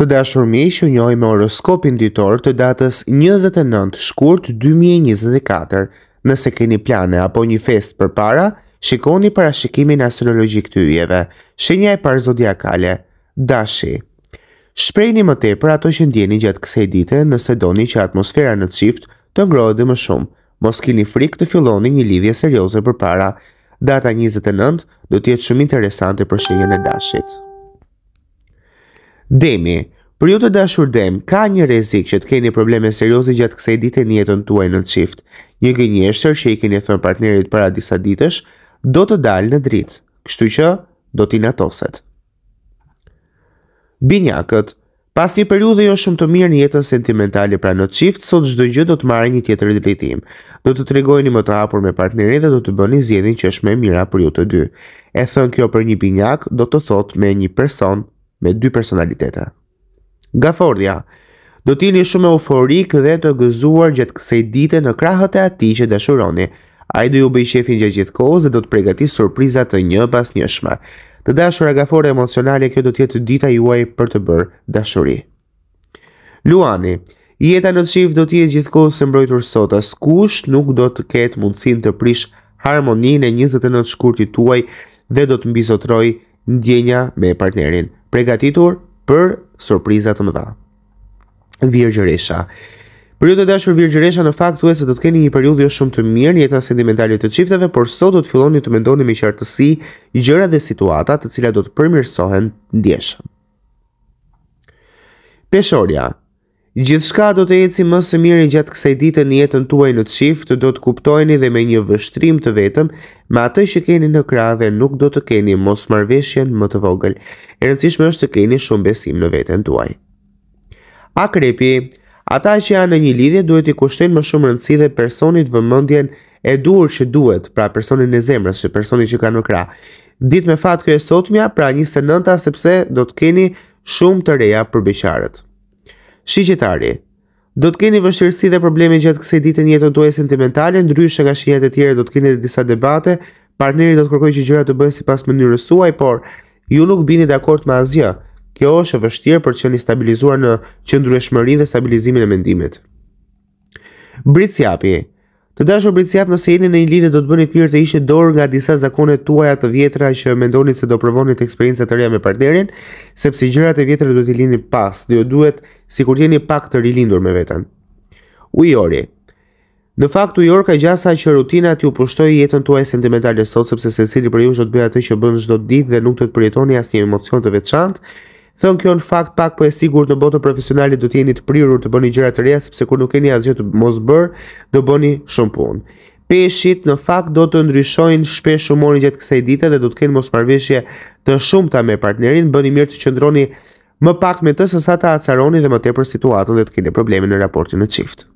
Të dashur miq, ju njoj me horoskopin ditor të datës 29 shkurt 2024. Nëse keni plane apo një fest përpara, shikoni parashikimin astrologjik të yjeve. Shenja e parë zodiakale, Dashi. Shprejni më tepër ato që ndjeni gjatë kësaj dite nëse doni që atmosfera në çift të ngrohet më shumë. Mos keni frikë të filloni një lidhje serioze përpara. Data 29 do të jetë shumë interesante për shenjën e dashit. Demi, për ju të dashur dem, ka një rezik që të keni probleme seriosi gjatë kësaj e njetën jetën tuaj në qift. Një gënjeshtër që i keni thënë partnerit para disa ditësh, do të dalë në dritë, kështu që do t'i natoset. Binjakët, pas një periudhe jo shumë të mirë një jetën sentimentale pra në qift, sot gjithë gjë do të marë një tjetër dritim. Do të tregojni më të hapur me partneri dhe do të bëni zjedin që është me mira për ju të dy. E thënë kjo për një binjak, do të thot me një person me dy personalitete. Gafordia, do t'ini shumë euforik dhe të gëzuar gjithë kësej dite në krahët e ati që dëshuroni. A i do ju bëj shefin gjithë gjithë kohës dhe do të pregati surprizat të një pas një shma. Të dashura gafore emocionale, kjo do t'jetë dita juaj për të bërë dashuri. Luani, jeta në të shifë do t'jetë gjithë kohës e mbrojtur sot, as kush nuk do të ketë mundësin të prish harmoninë e 29 shkurti tuaj dhe do të mbizotroj ndjenja me partnerin përgatitur për surpriza të mëdha. Virgjëresha. Periudha dashur Virgjëresha në fakt thuhet se do të keni një periudhë jo shumë të mirë në jetën sentimentale të çifteve, por sot do të filloni të mendoni me qartësi gjëra dhe situata të cilat do të përmirësohen ndjeshëm. Peshorja. Gjithshka do të eci më së mirë gjatë kësaj dite një jetën tuaj në të shiftë, do të kuptojni dhe me një vështrim të vetëm, me atë që keni në kra dhe nuk do të keni mos marveshjen më të vogël. E rëndësishme është të keni shumë besim në vetën tuaj. Akrepi, ata që janë në një lidhje duhet i kushtin më shumë rëndësi dhe personit mëndjen e duhur që duhet, pra personin e zemrës që personit që ka në kra. Ditë me fatë kjo e sotmja, pra 29-a sepse do të keni shumë të reja për beqarët. Shigjetari, do të keni vështirësi dhe probleme gjatë kësaj dite në jetën tuaj sentimentale, ndryshe nga shenjat e tjera do të keni disa debate, partneri do të kërkojë që gjërat të bëhen sipas mënyrës suaj, por ju nuk bini dakord me asgjë. Kjo është e vështirë për të qenë stabilizuar në qëndrueshmërinë dhe stabilizimin e mendimit. Britsi japi. Të dashur brejtësjap, nëse jeni në një lidhje do të bëni të mirë të ishe dorë nga disa zakone tuaja të vjetra që mendoni se do provoni të të reja me partnerin, sepse gjërat e vjetra do t'i lini pas, dhe jo duhet si kur t'jeni pak të rilindur me vetën. Ujori Në fakt, ujori ka gjasa që rutina t'ju pushtoj jetën tuaj sentimentale sot, sepse se sili për ju shdo të bëja të që bënë shdo dit dhe nuk të të përjetoni as një emocion të veçantë, Thon kjo në fakt pak po e sigurt në botën profesionale do të jeni të prirur të bëni gjëra të reja sepse kur nuk keni asgjë të mos bër, do bëni shumë punë. Peshit në fakt do të ndryshojnë shpesh humorin gjatë kësaj dite dhe do të keni mosmarrveshje të shumta me partnerin, bëni mirë të qëndroni më pak me të sesa ta acaroni dhe më tepër situatën dhe të keni probleme në raportin në çift.